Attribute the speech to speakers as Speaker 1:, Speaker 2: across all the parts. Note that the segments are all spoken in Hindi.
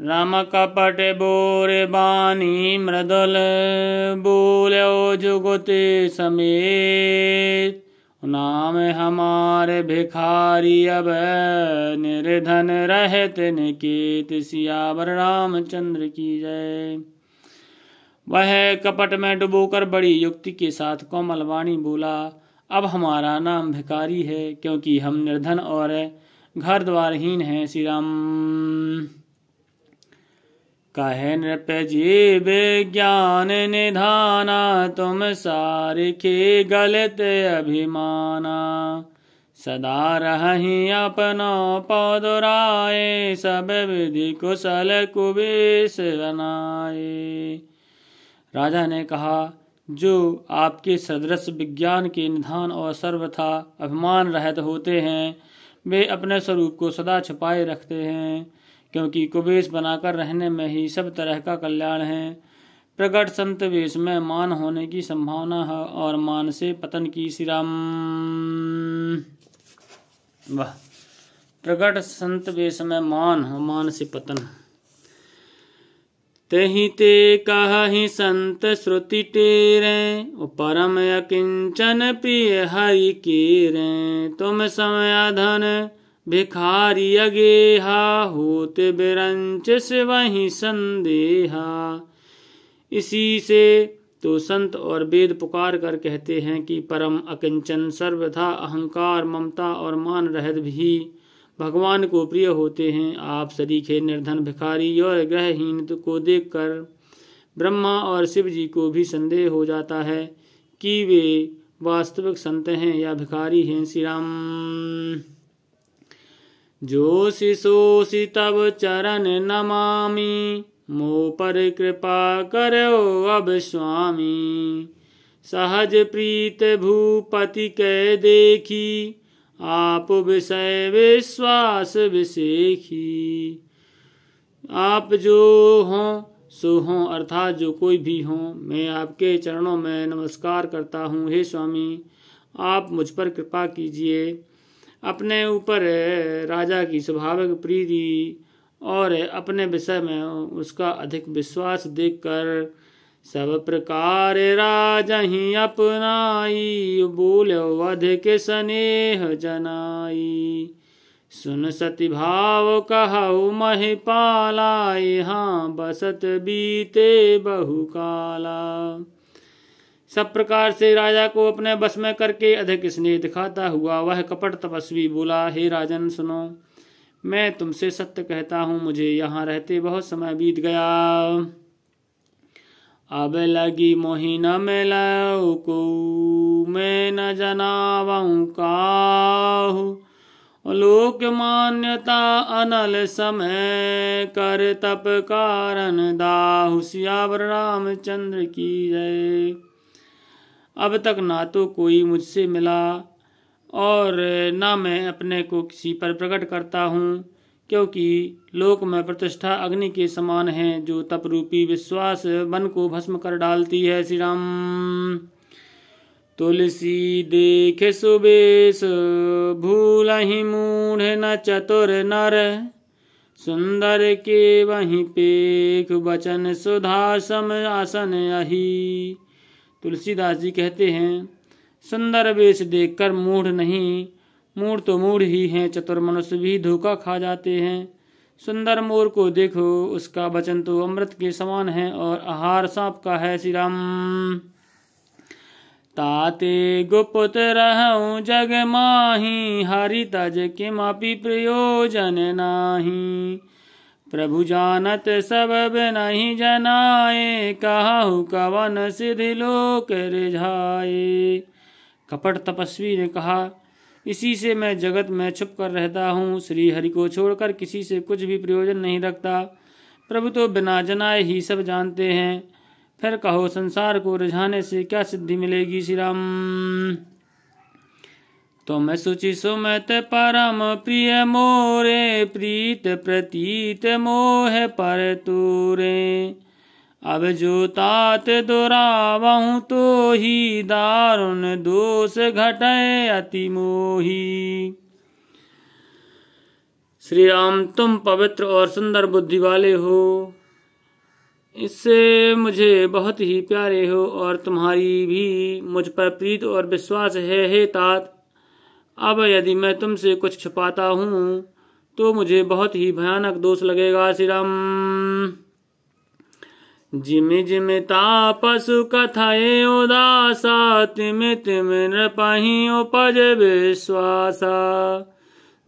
Speaker 1: राम कपट बोर बानी मृदुल बोलो जुगति समेत नाम हमारे भिखारी अब निर्धन रहते निकेत सियावर रामचंद्र की जय वह कपट में डुबोकर बड़ी युक्ति के साथ कोमल वाणी बोला अब हमारा नाम भिखारी है क्योंकि हम निर्धन और घर द्वारहीन हैं श्री राम कहे नृप जीव ज्ञान निधाना तुम सारिखी गलत अभिमाना सदा रही अपनो पौधराए सब विधि कुशल कुबेश बनाए राजा ने कहा जो आपके सदृश विज्ञान के निधान और सर्वथा अभिमान रहित होते हैं वे अपने स्वरूप को सदा छुपाए रखते हैं क्योंकि कुबेश बनाकर रहने में ही सब तरह का कल्याण है प्रकट संत वेश में मान होने की संभावना है और मान से पतन की सिराम वाह प्रकट संत वेश में मान मान से पतन तही ते ही संत श्रुति टेरे परम अकिंचन प्रिय हरि के रे तुम समयाधन भिखारी अगेहा होत बिरंच वही संदेहा इसी से तो संत और वेद पुकार कर कहते हैं कि परम अकिंचन सर्वथा अहंकार ममता और मान रहत भी भगवान को प्रिय होते हैं आप सरीखे निर्धन भिखारी और ग्रहहीन को देखकर ब्रह्मा और शिव जी को भी संदेह हो जाता है कि वे वास्तविक संत हैं या भिखारी हैं श्री राम जो शिशोषि तब चरण नमामि मो पर कृपा करो अब स्वामी सहज प्रीत भूपति के देखी आप विषय विश्वास विशेखी आप जो हो सो हो अर्थात जो कोई भी हो मैं आपके चरणों में नमस्कार करता हूँ हे स्वामी आप मुझ पर कृपा कीजिए अपने ऊपर राजा की स्वाभाविक प्रीति और अपने विषय में उसका अधिक विश्वास देखकर सब प्रकार राज ही अपनाई बोल वध के स्नेह जनाई सुन सति भाव कहु मह पाला यहाँ बसत बीते बहु काला सब प्रकार से राजा को अपने बस में करके अधिक स्नेह दिखाता हुआ वह कपट तपस्वी बोला हे राजन सुनो मैं तुमसे सत्य कहता हूँ मुझे यहाँ रहते बहुत समय बीत गया अब लगी मोहिना में को मैं न जनावाऊ का लोक मान्यता अनल समय कर तप कारण दाहु सियावर रामचंद्र की जय अब तक ना तो कोई मुझसे मिला और ना मैं अपने को किसी पर प्रकट करता हूँ क्योंकि लोक में प्रतिष्ठा अग्नि के समान है जो तप रूपी विश्वास मन को भस्म कर डालती है श्री राम तुलसी देख सुबेश भूल ही मूढ़ न चतुर नर सुंदर के वहीं पेख बचन सुधा सम आसन अही तुलसीदास जी कहते हैं सुंदर वेश देख कर मूढ़ नहीं मूढ़ तो मूढ़ ही हैं चतुर मनुष्य भी धोखा खा जाते हैं सुंदर मोर को देखो उसका वचन तो अमृत के समान है और आहार सांप का है श्री राम ताते गुप्त रहो जग माही हरि तज के मापी प्रयोजन नाही प्रभु जानत सब नहीं जनाए कहु कवन सिद्ध लोक रिझाए कपट तपस्वी ने कहा इसी से मैं जगत में छुप कर रहता हूँ श्री हरि को छोड़कर किसी से कुछ भी प्रयोजन नहीं रखता प्रभु तो बिना जनाए ही सब जानते हैं फिर कहो संसार को रिझाने से क्या सिद्धि मिलेगी श्री राम तुम तो सुचि सुमत परम प्रिय मोरे प्रीत प्रतीत मोह पर तूरे अब जो तात दुरावहूँ तो ही दारुण दोष घटे अति मोही श्री राम तुम पवित्र और सुंदर बुद्धि वाले हो इससे मुझे बहुत ही प्यारे हो और तुम्हारी भी मुझ पर प्रीत और विश्वास है हे तात अब यदि मैं तुमसे कुछ छिपाता हूँ तो मुझे बहुत ही भयानक दोष लगेगा श्रीराम जिम जिम तापस कथाए उदासा तिम तिम नृपही उपज विश्वासा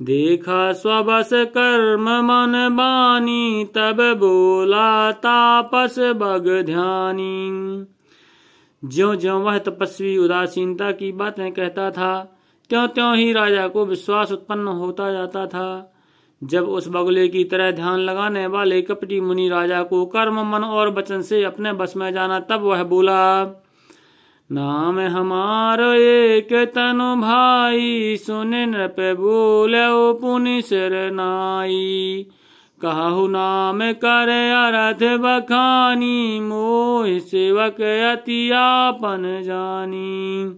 Speaker 1: देखा स्वबस कर्म मन बानी तब बोला तापस बग ध्यानी ज्यो ज्यो वह तपस्वी उदासीनता की बातें कहता था त्यों त्यों ही राजा को विश्वास उत्पन्न होता जाता था जब उस बगुले की तरह ध्यान लगाने वाले कपटी मुनि राजा को कर्म मन और वचन से अपने बस में जाना तब वह बोला नाम हमार एक तनु भाई सुन नृप बोल पुनि सिर नाई कहु नाम कर अरथ बखानी मोह सेवक आपन जानी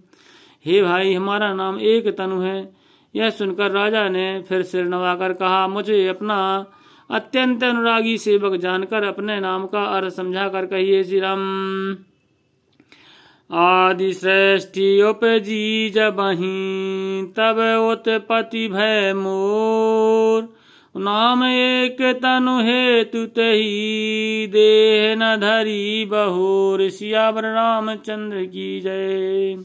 Speaker 1: हे भाई हमारा नाम एक तनु है यह सुनकर राजा ने फिर सिर नवाकर कहा मुझे अपना अत्यंत अनुरागी सेवक जानकर अपने नाम का अर्थ समझा कर कहिए श्री राम आदि श्रेष्ठी उपजी जब तब उत्पति भय मोर नाम एक तनु हेतु तही देह न धरी बहोर राम रामचंद्र की जय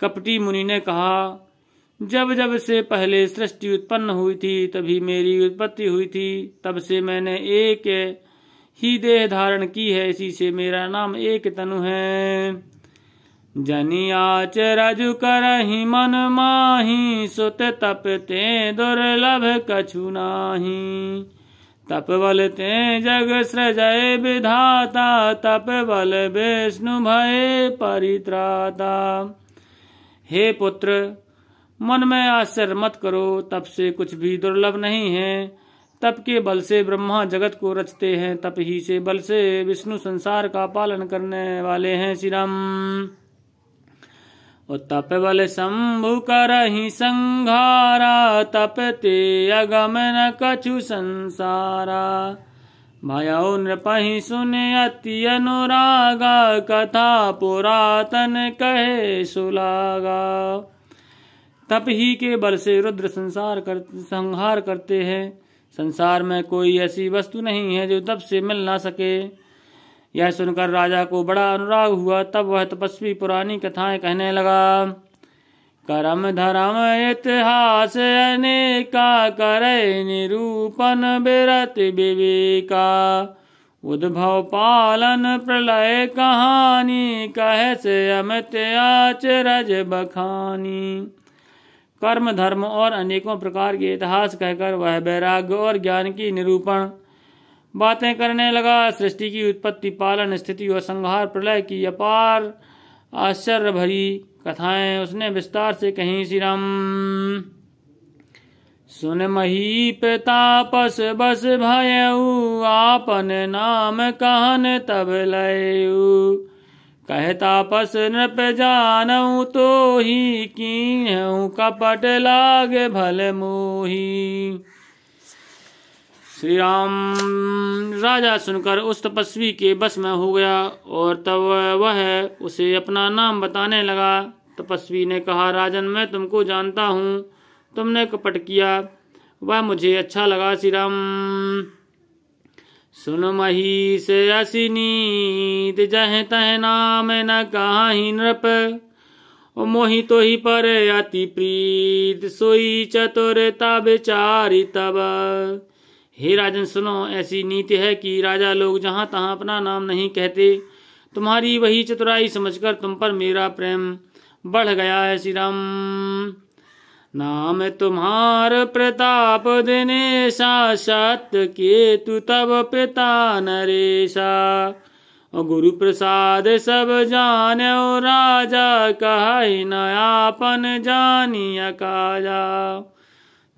Speaker 1: कपटी मुनि ने कहा जब जब से पहले सृष्टि उत्पन्न हुई थी तभी मेरी उत्पत्ति हुई थी तब से मैंने एक ही देह धारण की है इसी से मेरा नाम एक तनु है रज कर करही मन माही सुत तपते दुर्लभ कछु नाही तप बल ते जग सृजय विधाता तप बल विष्णु भय परित्राता हे पुत्र मन में आश्चर्य मत करो तप से कुछ भी दुर्लभ नहीं है तप के बल से ब्रह्मा जगत को रचते हैं तप ही से बल से विष्णु संसार का पालन करने वाले हैं श्री राम तप बल शंभु कर ही संघारा तपते न कछु संसारा मायाओ नृपहि सुने अति अनुरागा कथा पुरातन कहे सुलागा तप ही के बल से रुद्र संसार कर संहार करते हैं संसार में कोई ऐसी वस्तु नहीं है जो तप से मिल ना सके यह सुनकर राजा को बड़ा अनुराग हुआ तब वह तपस्वी पुरानी कथाएं कहने लगा करम धर्म इतिहास अनेका कर निरूपण विरत विवेका उद्भव पालन प्रलय कहानी कह से अमित आचरज बखानी कर्म धर्म और अनेकों प्रकार के इतिहास कहकर वह वैराग्य और ज्ञान की निरूपण बातें करने लगा सृष्टि की उत्पत्ति पालन स्थिति और संहार प्रलय की अपार आश्चर्य भरी कथाएं उसने विस्तार से कहीं श्री राम सुन मही तापस बस भयऊ आपन नाम कहन तब लयऊ तापस नृप जानऊ तो ही की कपट लाग भल मोही श्री राम राजा सुनकर उस तपस्वी के बस में हो गया और तब वह उसे अपना नाम बताने लगा तपस्वी ने कहा राजन मैं तुमको जानता हूँ तुमने कपट किया वह मुझे अच्छा लगा श्री राम सुन मही से ऐसी जह तह नाम न कहा ही नृप मोही तो ही पर अति प्रीत सोई चतुरता बेचारी तब हे राजन सुनो ऐसी नीति है कि राजा लोग जहाँ तहाँ अपना नाम नहीं कहते तुम्हारी वही चतुराई समझकर तुम पर मेरा प्रेम बढ़ गया है श्री राम नाम तुम्हार प्रताप देने सत्य के तु तब पिता नरेशा गुरु प्रसाद सब जान राजा कहा नयापन आपन जानिया जा।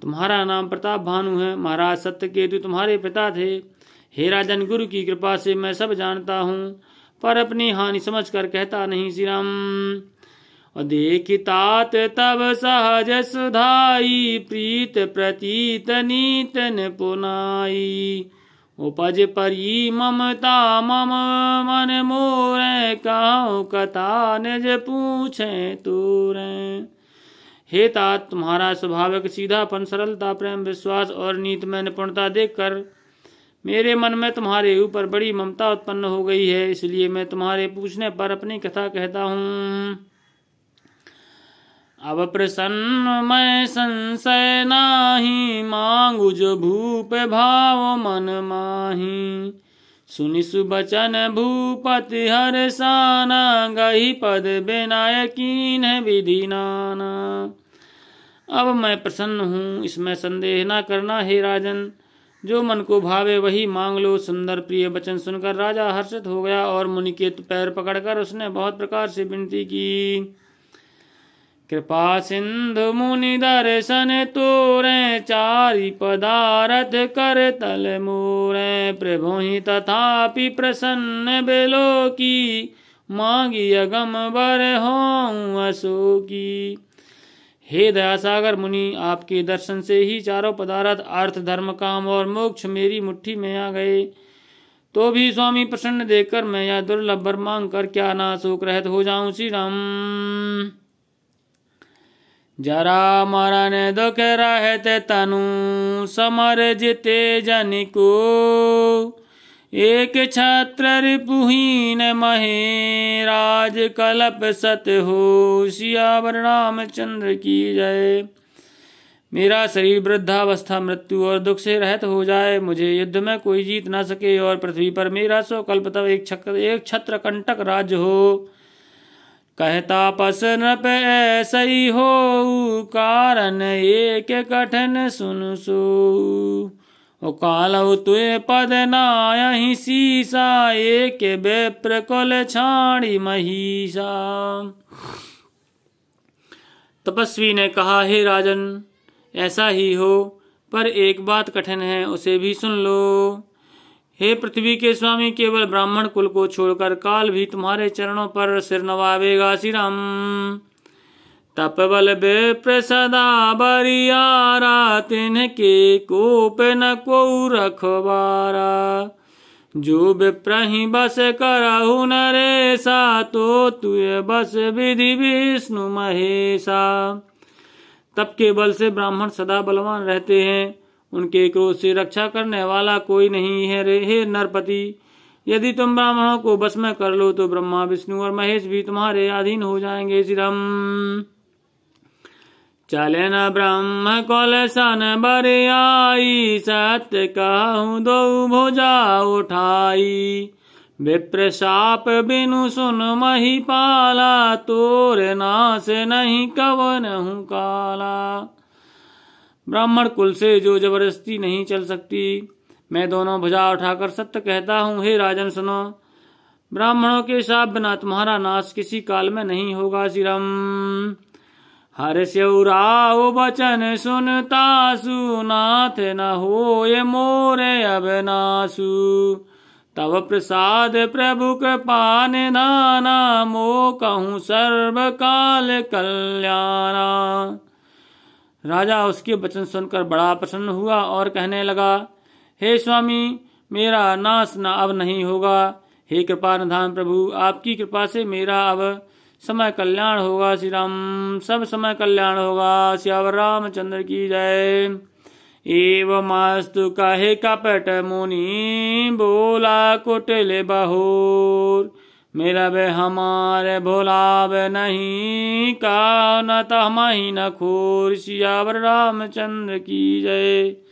Speaker 1: तुम्हारा नाम प्रताप भानु है महाराज सत्य केतु तुम्हारे पिता थे हे राजन गुरु की कृपा से मैं सब जानता हूँ पर अपनी हानि समझ कर कहता नहीं श्री राम देखितात तब सहज सुधाई प्रीत प्रतीत नीतन पुनाई उपज परी ममता मम मन मोर कहो कथा निज पूछे तूरें हे तात तुम्हारा सीधा सीधापन सरलता प्रेम विश्वास और नीत में निपुणता देखकर मेरे मन में तुम्हारे ऊपर बड़ी ममता उत्पन्न हो गई है इसलिए मैं तुम्हारे पूछने पर अपनी कथा कहता हूँ अब प्रसन्न मैं संशय नाही मांगू जो भूप भाव मन माही सुनि सुबचन भूपति हर साना गही पद विनायकीन विधि नाना अब मैं प्रसन्न हूँ इसमें संदेह न करना हे राजन जो मन को भावे वही मांग लो सुंदर प्रिय वचन सुनकर राजा हर्षित हो गया और मुनि के पैर पकड़कर उसने बहुत प्रकार से विनती की कृपा सिंधु मुनि दर्शन तोरे चारी पदारथ कर तल मोरे प्रभु ही तथापि प्रसन्न बेलो की मांगी अगम बर हो असो की हे दयासागर मुनि आपके दर्शन से ही चारों पदार्थ अर्थ धर्म काम और मोक्ष मेरी मुट्ठी में आ गए तो भी स्वामी प्रसन्न देखकर मैं यह दुर्लभ वर मांग कर क्या ना शोक रहित हो जाऊं श्री राम जरा मारा ने दुख रहते तनु समर जिते जनिको एक छत्र रिपुहीन महे राज कलप सत हो सियावर चंद्र की जय मेरा शरीर वृद्धावस्था मृत्यु और दुख से रहत हो जाए मुझे युद्ध में कोई जीत ना सके और पृथ्वी पर मेरा सो कल्प तब एक छत्र एक छत्र कंटक राज्य हो कहता पस नप सही हो कारण एक कठिन सुन सो कालव तुए पद नही सीसा एक बेप्र छाणी महिषा तपस्वी ने कहा हे राजन ऐसा ही हो पर एक बात कठिन है उसे भी सुन लो हे पृथ्वी के स्वामी केवल ब्राह्मण कुल को छोड़कर काल भी तुम्हारे चरणों पर सिर नवावेगा श्री राम तपबल बे प्रसदा बरियारा तिनके कोप न को रखवारा जो बिप्रही बस करहु नरेसा तो तु बस विधि विष्णु महेशा तप के बल से ब्राह्मण सदा बलवान रहते हैं उनके क्रोध से रक्षा करने वाला कोई नहीं है रे हे नरपति यदि तुम ब्राह्मणों को बस में कर लो तो ब्रह्मा विष्णु और महेश भी तुम्हारे अधीन हो जाएंगे श्री राम चले न ब्रह्म कल सन बरियाई सत्य कहू दो भुजा उठाई विप्र साप बिनु सुन मही पाला तोर नास नहीं कवन हूँ काला ब्राह्मण कुल से जो जबरदस्ती नहीं चल सकती मैं दोनों भुजा उठाकर सत्य कहता हूँ हे राजन सुनो ब्राह्मणों के साप बिना तुम्हारा नाश किसी काल में नहीं होगा सिरम हर स्यौराव बचन सुनता सुनाथ न हो ये मोरे नासु तव प्रसाद प्रभु पान नाना मो कहूँ सर्व काल कल्याणा राजा उसके वचन सुनकर बड़ा प्रसन्न हुआ और कहने लगा हे स्वामी मेरा नाश न ना अब नहीं होगा हे कृपा निधान प्रभु आपकी कृपा से मेरा अब समय कल्याण होगा श्री राम सब समय कल्याण होगा श्यावर रामचंद्र की जय एव मास्तु काहे कपट मुनि बोला कुटले बहोर मेरा बे हमारे भोला बे नहीं का न तमही न खोर श्यावर रामचंद्र की जय